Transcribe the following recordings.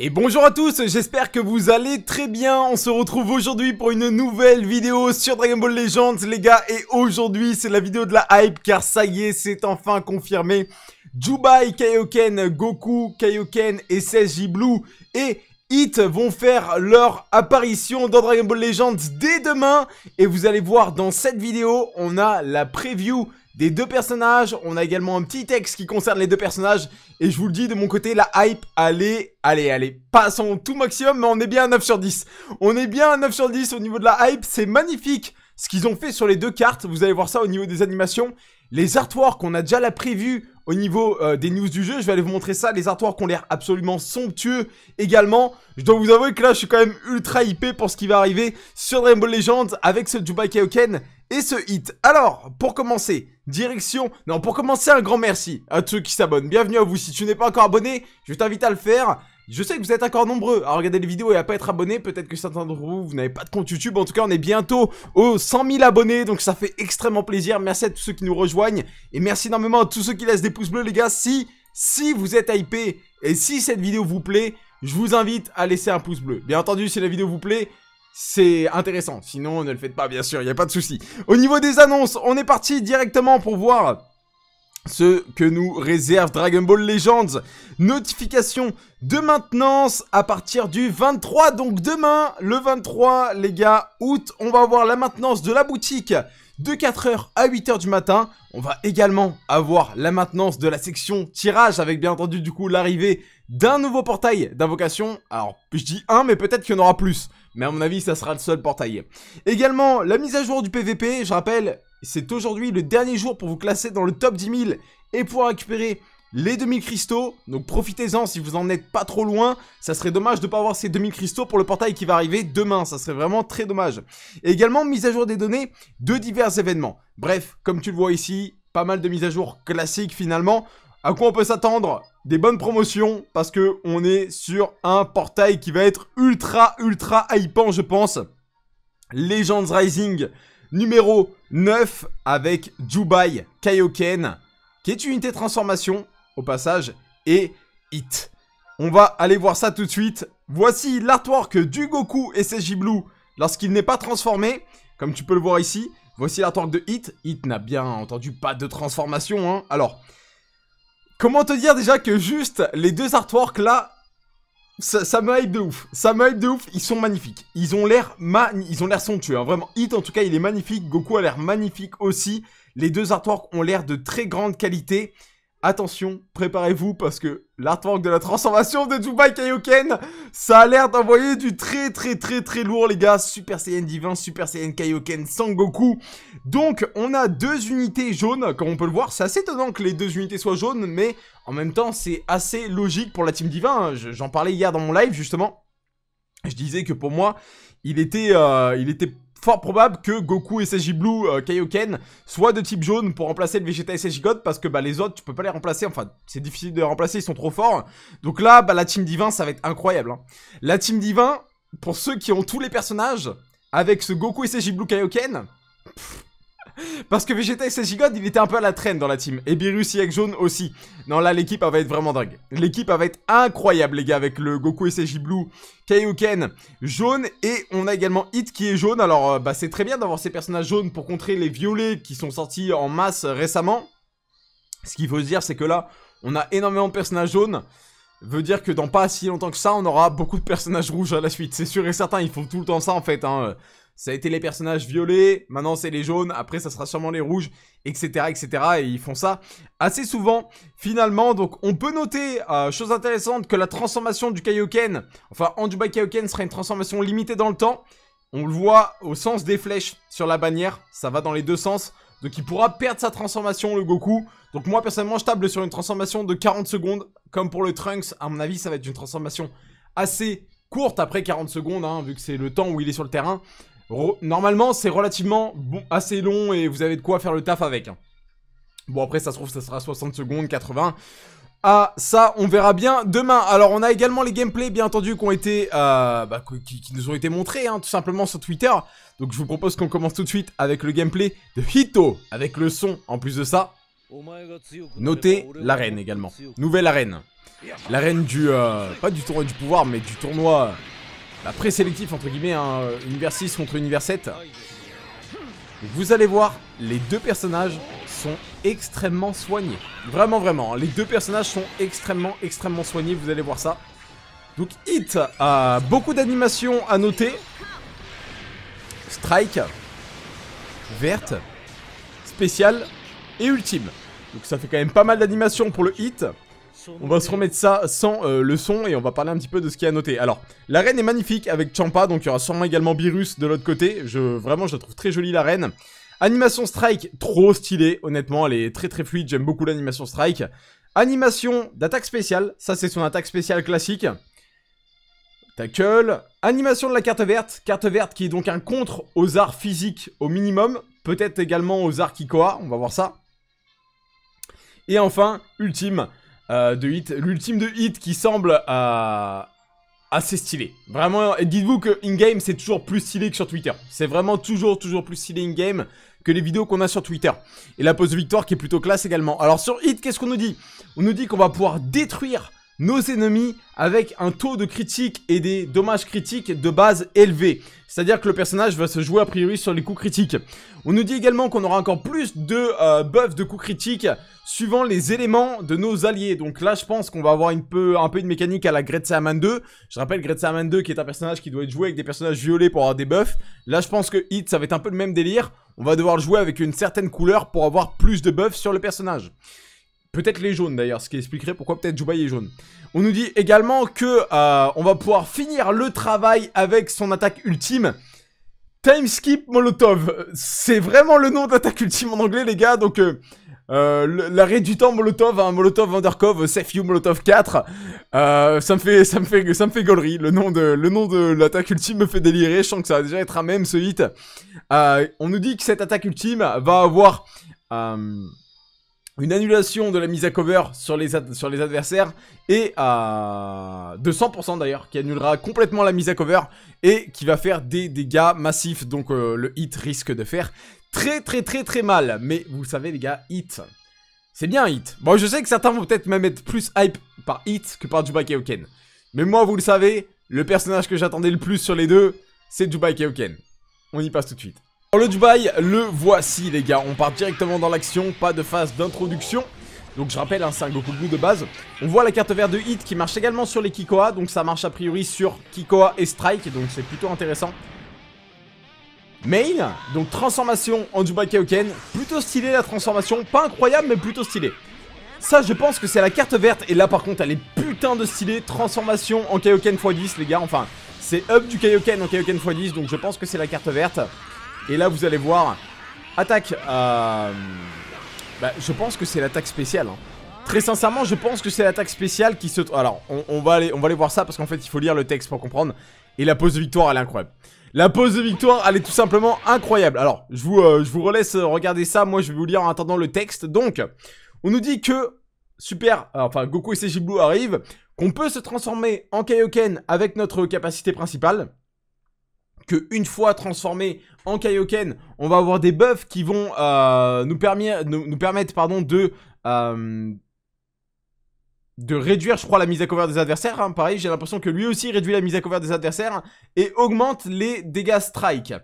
Et bonjour à tous, j'espère que vous allez très bien, on se retrouve aujourd'hui pour une nouvelle vidéo sur Dragon Ball Legends les gars et aujourd'hui c'est la vidéo de la hype car ça y est c'est enfin confirmé Jubai Kaioken, Goku Kaioken et Blue et Hit vont faire leur apparition dans Dragon Ball Legends dès demain et vous allez voir dans cette vidéo on a la preview des deux personnages, on a également un petit texte qui concerne les deux personnages et je vous le dis de mon côté la hype allez allez allez Passons tout maximum mais on est bien à 9 sur 10 on est bien à 9 sur 10 au niveau de la hype c'est magnifique ce qu'ils ont fait sur les deux cartes vous allez voir ça au niveau des animations les artworks on a déjà la preview au niveau euh, des news du jeu. Je vais aller vous montrer ça. Les artworks ont l'air absolument somptueux également. Je dois vous avouer que là, je suis quand même ultra hypé pour ce qui va arriver sur Rainbow Legends avec ce Dubai Kaioken et ce hit. Alors, pour commencer, direction... Non, pour commencer, un grand merci à tous ceux qui s'abonnent. Bienvenue à vous. Si tu n'es pas encore abonné, je t'invite à le faire. Je sais que vous êtes encore nombreux à regarder les vidéos et à pas être abonné. Peut-être que certains d'entre vous, vous n'avez pas de compte YouTube. En tout cas, on est bientôt aux 100 000 abonnés. Donc, ça fait extrêmement plaisir. Merci à tous ceux qui nous rejoignent. Et merci énormément à tous ceux qui laissent des pouces bleus, les gars. Si, si vous êtes hypé et si cette vidéo vous plaît, je vous invite à laisser un pouce bleu. Bien entendu, si la vidéo vous plaît, c'est intéressant. Sinon, ne le faites pas, bien sûr. Il n'y a pas de souci. Au niveau des annonces, on est parti directement pour voir ce que nous réserve Dragon Ball Legends. Notification de maintenance à partir du 23, donc demain, le 23, les gars, août, on va avoir la maintenance de la boutique de 4h à 8h du matin. On va également avoir la maintenance de la section tirage avec bien entendu du coup l'arrivée d'un nouveau portail d'invocation. Alors je dis un mais peut-être qu'il y en aura plus. Mais à mon avis ça sera le seul portail. Également la mise à jour du PVP, je rappelle, c'est aujourd'hui le dernier jour pour vous classer dans le top 10 000 et pour récupérer les 2000 cristaux. Donc profitez-en si vous en êtes pas trop loin. Ça serait dommage de ne pas avoir ces 2000 cristaux pour le portail qui va arriver demain. Ça serait vraiment très dommage. Et également, mise à jour des données de divers événements. Bref, comme tu le vois ici, pas mal de mises à jour classiques finalement. À quoi on peut s'attendre Des bonnes promotions parce que on est sur un portail qui va être ultra ultra hypant je pense. Legends Rising numéro 9 avec Jubai Kaioken, qui est une unité transformation au passage, et Hit. On va aller voir ça tout de suite. Voici l'artwork du Goku et ses giblous lorsqu'il n'est pas transformé, comme tu peux le voir ici. Voici l'artwork de Hit. Hit n'a bien entendu pas de transformation. Hein. Alors, comment te dire déjà que juste les deux artworks là ça, ça, me hype de ouf. Ça me hype de ouf. Ils sont magnifiques. Ils ont l'air ma... ils ont l'air somptueux. Hein. Vraiment, Hit en tout cas, il est magnifique. Goku a l'air magnifique aussi. Les deux artworks ont l'air de très grande qualité. Attention, préparez-vous parce que l'artwork de la transformation de Dubai Kaioken, ça a l'air d'envoyer du très très très très lourd les gars. Super Saiyan Divin, Super Saiyan Kaioken, Sangoku. Donc on a deux unités jaunes, comme on peut le voir. C'est assez étonnant que les deux unités soient jaunes, mais en même temps c'est assez logique pour la team Divin. Hein. J'en parlais hier dans mon live justement. Je disais que pour moi, il était, euh, il était fort probable que Goku et SSJ Blue euh, Kaioken soient de type jaune pour remplacer le Vegeta et SSJ God parce que bah, les autres, tu peux pas les remplacer. Enfin, c'est difficile de les remplacer, ils sont trop forts. Donc là, bah, la team divin, ça va être incroyable. Hein. La team divin, pour ceux qui ont tous les personnages, avec ce Goku et SSJ Blue Kaioken, parce que Vegeta et Sagigod, il était un peu à la traîne dans la team. Et Beerus et Jaune aussi. Non, là, l'équipe, va être vraiment dingue. L'équipe, va être incroyable, les gars, avec le Goku et Blue, Kaioken, jaune. Et on a également Hit qui est jaune. Alors, euh, bah, c'est très bien d'avoir ces personnages jaunes pour contrer les violets qui sont sortis en masse récemment. Ce qu'il faut se dire, c'est que là, on a énormément de personnages jaunes veut dire que dans pas si longtemps que ça, on aura beaucoup de personnages rouges à la suite. C'est sûr et certain, ils font tout le temps ça en fait. Hein ça a été les personnages violets, maintenant c'est les jaunes, après ça sera sûrement les rouges, etc. etc. Et ils font ça assez souvent finalement. Donc on peut noter, euh, chose intéressante, que la transformation du Kaioken, enfin Anjuba Kaioken sera une transformation limitée dans le temps. On le voit au sens des flèches sur la bannière, ça va dans les deux sens. Donc il pourra perdre sa transformation, le Goku. Donc moi, personnellement, je table sur une transformation de 40 secondes. Comme pour le Trunks, à mon avis, ça va être une transformation assez courte après 40 secondes, hein, vu que c'est le temps où il est sur le terrain. Normalement, c'est relativement assez long et vous avez de quoi faire le taf avec. Hein. Bon, après, ça se trouve, ça sera 60 secondes, 80. Ah, ça, on verra bien demain. Alors, on a également les gameplays, bien entendu, qui ont été, euh, bah, qui, nous ont été montrés, hein, tout simplement sur Twitter. Donc, je vous propose qu'on commence tout de suite avec le gameplay de Hito, avec le son, en plus de ça. Notez l'arène également. Nouvelle arène. L'arène du, euh, pas du tournoi du pouvoir, mais du tournoi bah, pré-sélectif, entre guillemets, hein, euh, univers 6 contre univers 7. vous allez voir, les deux personnages sont extrêmement soignés. Vraiment, vraiment, hein. les deux personnages sont extrêmement, extrêmement soignés, vous allez voir ça. Donc Hit a beaucoup d'animations à noter. Strike, verte, spécial et ultime. Donc ça fait quand même pas mal d'animations pour le Hit. On va se remettre ça sans euh, le son et on va parler un petit peu de ce qu'il y a à noter. Alors, l'arène est magnifique avec Champa, donc il y aura sûrement également virus de l'autre côté. Je, vraiment, je trouve très jolie l'arène. Animation Strike, trop stylée, honnêtement, elle est très très fluide, j'aime beaucoup l'animation Strike. Animation d'attaque spéciale, ça c'est son attaque spéciale classique. Tackle. Animation de la carte verte, carte verte qui est donc un contre aux arts physiques au minimum, peut-être également aux arts Kikoa, on va voir ça. Et enfin, ultime, euh, de hit, l'ultime de hit qui semble euh, assez stylé. Vraiment, dites-vous que in-game c'est toujours plus stylé que sur Twitter. C'est vraiment toujours, toujours plus stylé in-game que les vidéos qu'on a sur Twitter. Et la pose de victoire qui est plutôt classe également. Alors sur hit, qu'est-ce qu'on nous dit On nous dit qu'on va pouvoir détruire nos ennemis avec un taux de critique et des dommages critiques de base élevé. C'est-à-dire que le personnage va se jouer a priori sur les coups critiques. On nous dit également qu'on aura encore plus de euh, buffs de coups critiques suivant les éléments de nos alliés. Donc là, je pense qu'on va avoir une peu, un peu une mécanique à la Great Saman 2. Je rappelle Great Saman 2 qui est un personnage qui doit être joué avec des personnages violets pour avoir des buffs. Là, je pense que Hit, ça va être un peu le même délire. On va devoir le jouer avec une certaine couleur pour avoir plus de buffs sur le personnage. Peut-être les jaunes d'ailleurs, ce qui expliquerait pourquoi peut-être Jubai est jaune. On nous dit également que euh, on va pouvoir finir le travail avec son attaque ultime. Time Skip Molotov. C'est vraiment le nom d'attaque ultime en anglais les gars, donc... Euh, euh, l'arrêt du temps Molotov, hein. Molotov Vanderkov, Safe Molotov 4, ça me fait, ça me ça me fait gaulerie. Le nom de, le nom de l'attaque ultime me fait délirer. Je sens que ça va déjà être à même ce hit. on nous dit que cette attaque ultime va avoir une annulation de la mise à cover sur les, adversaires et à 200% d'ailleurs, qui annulera complètement la mise à cover et qui va faire des dégâts massifs. Donc euh, le hit risque de faire très très très très mal. Mais vous savez les gars, hit, c'est bien hit. Bon, je sais que certains vont peut-être même être plus hype par hit que par Dubai Keoken. Mais moi, vous le savez, le personnage que j'attendais le plus sur les deux, c'est Dubai Keoken. On y passe tout de suite. Alors le Dubai, le voici les gars, on part directement dans l'action, pas de phase d'introduction. Donc je rappelle, hein, c'est un Goku Blue de base. On voit la carte verte de Hit qui marche également sur les Kikoa, donc ça marche a priori sur Kikoa et Strike, donc c'est plutôt intéressant. Main, donc transformation en Dubai Kaioken, plutôt stylé la transformation, pas incroyable mais plutôt stylé. Ça je pense que c'est la carte verte, et là par contre elle est putain de stylée, transformation en Kaioken x10 les gars, enfin c'est up du Kaioken en Kaioken x10, donc je pense que c'est la carte verte. Et là, vous allez voir, attaque... Euh... Bah, je pense que c'est l'attaque spéciale. Hein. Très sincèrement, je pense que c'est l'attaque spéciale qui se... Alors, on, va aller, on va aller voir ça parce qu'en fait, il faut lire le texte pour comprendre. Et la pose de victoire, elle est incroyable. La pose de victoire, elle est tout simplement incroyable. Alors, je vous, euh, je vous relaisse euh, regarder ça. Moi, je vais vous lire en attendant le texte. Donc, on nous dit que Super, euh, enfin, Goku et ses Blue arrivent, qu'on peut se transformer en Kaioken avec notre capacité principale que une fois transformé en Kaioken, on va avoir des buffs qui vont euh, nous, permettre pardon, de, euh, de réduire, je crois, la mise à couvert des adversaires. Hein. Pareil, j'ai l'impression que lui aussi réduit la mise à couvert des adversaires et augmente les dégâts strike.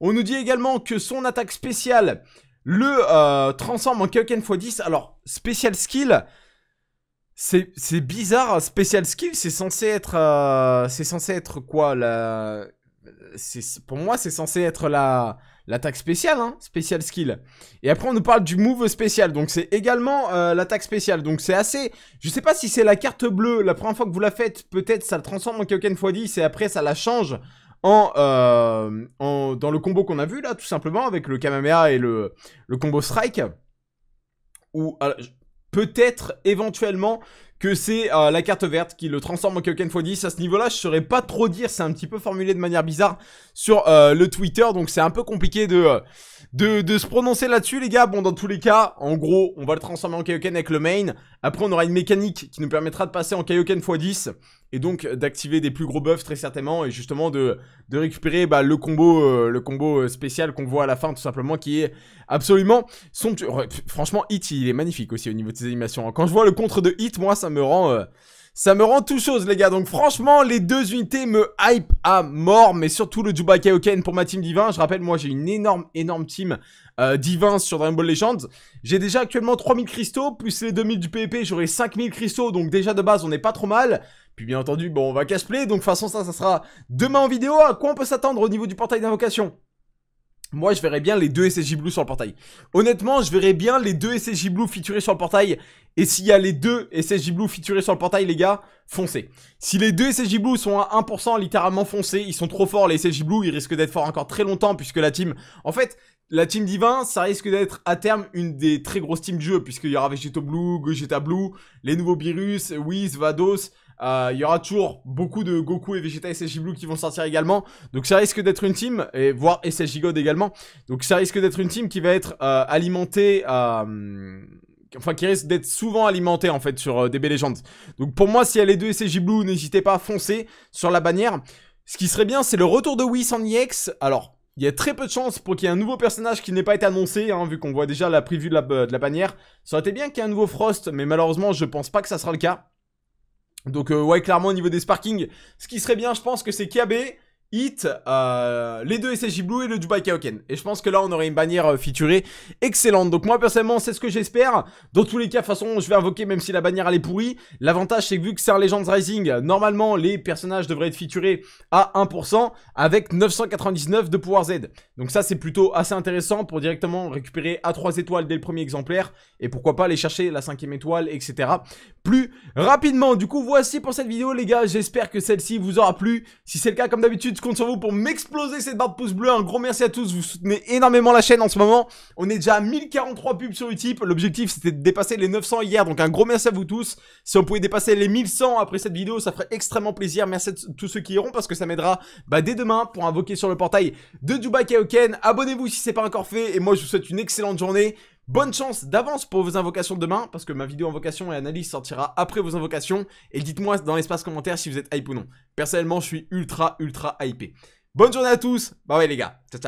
On nous dit également que son attaque spéciale le euh, transforme en Kaioken x10. Alors, spécial skill, c'est bizarre. Hein. Spécial skill, c'est censé être... c'est censé être quoi la c'est pour moi, c'est censé être la l'attaque spéciale, hein, spécial skill. Et après, on nous parle du move spécial, donc c'est également euh, l'attaque spéciale. Donc c'est assez... Je sais pas si c'est la carte bleue, la première fois que vous la faites, peut-être ça le transforme en Kyoken fois 10 et après ça la change en, euh, en dans le combo qu'on a vu là, tout simplement, avec le Kamamea et le, le combo Strike. Ou euh, peut-être éventuellement que c'est euh, la carte verte qui le transforme en Kyoken x10. À ce niveau-là, je saurais pas trop dire, c'est un petit peu formulé de manière bizarre sur euh, le Twitter, donc c'est un peu compliqué de, de, se prononcer là-dessus, les gars. Bon, dans tous les cas, en gros, on va le transformer en Kyoken avec le main. Après, on aura une mécanique qui nous permettra de passer en Kaioken x10 et donc d'activer des plus gros buffs très certainement et justement de, récupérer bah, le combo euh, le combo euh, spécial qu'on voit à la fin tout simplement qui est absolument somptueux. Franchement, Hit, il est magnifique aussi au niveau de ses animations. Hein. Quand je vois le contre de Hit, moi, ça me rend... Euh, ça me rend tout chose les gars, donc franchement les deux unités me hype à mort, mais surtout le Juba Kaioken pour ma team divin. Je rappelle moi j'ai une énorme énorme team euh, divin sur Dragon Ball Legends. J'ai déjà actuellement 3000 cristaux, plus les 2000 du PvP j'aurai 5000 cristaux, donc déjà de base on n'est pas trop mal. Puis bien entendu bon on va cash play, donc de toute façon ça ça sera demain en vidéo, à quoi on peut s'attendre au niveau du portail d'invocation moi, je verrais bien les deux SSJ Blue sur le portail. Honnêtement, je verrais bien les deux SSJ Blue featurés sur le portail. Et s'il y a les deux SSJ Blue featurés sur le portail, les gars, foncez. Si les deux SSJ Blue sont à 1%, littéralement foncés, Ils sont trop forts, les SSJ Blue. Ils risquent d'être forts encore très longtemps puisque la team... En fait, la team Divin, ça risque d'être à terme une des très grosses teams du jeu puisqu'il y aura Vegeto Blue, Gogeta Blue, les nouveaux Virus, Wiz, Vados... Euh, il y aura toujours beaucoup de Goku et Vegeta et SSJ Blue qui vont sortir également. Donc ça risque d'être une team, et voire SSJ God également. Donc ça risque d'être une team qui va être euh, alimentée euh, enfin qui risque d'être souvent alimentée en fait sur des DB Legends. Donc pour moi, si elle est deux SSJ Blue, n'hésitez pas à foncer sur la bannière. Ce qui serait bien, c'est le retour de Whis en EX. Alors, il y a très peu de chances pour qu'il y ait un nouveau personnage qui n'ait pas été annoncé, hein, vu qu'on voit déjà la preview de de la bannière. Ça aurait été bien qu'il y ait un nouveau Frost, mais malheureusement, je pense pas que ça sera le cas. Donc euh, ouais, clairement au niveau des sparkings, ce qui serait bien, je pense que c'est KB, Hit, euh, les deux SSJ Blue et le Dubai Kaoken. Et je pense que là, on aurait une bannière euh, featurée excellente. Donc moi, personnellement, c'est ce que j'espère. Dans tous les cas, de toute façon, je vais invoquer même si la bannière, elle est pourrie. L'avantage, c'est que vu que c'est un Legends Rising, normalement, les personnages devraient être featurés à 1% avec 999 de pouvoir Z. Donc ça, c'est plutôt assez intéressant pour directement récupérer à 3 étoiles dès le premier exemplaire. Et pourquoi pas aller chercher la cinquième étoile, etc plus rapidement. Du coup, voici pour cette vidéo, les gars. J'espère que celle-ci vous aura plu. Si c'est le cas, comme d'habitude, je compte sur vous pour m'exploser cette barre de pouce bleu. Un gros merci à tous. Vous soutenez énormément la chaîne en ce moment. On est déjà à 1043 pubs sur Utip. L'objectif, c'était de dépasser les 900 hier. Donc, un gros merci à vous tous. Si on pouvait dépasser les 1100 après cette vidéo, ça ferait extrêmement plaisir. Merci à tous ceux qui iront parce que ça m'aidera bah, dès demain pour invoquer sur le portail de Dubai Kaoken. Abonnez-vous si c'est pas encore fait. Et moi, je vous souhaite une excellente journée. Bonne chance d'avance pour vos invocations demain, parce que ma vidéo invocation et analyse sortira après vos invocations, et dites-moi dans l'espace commentaire si vous êtes hype ou non. Personnellement, je suis ultra, ultra hypé. Bonne journée à tous, bah ouais les gars, ciao ciao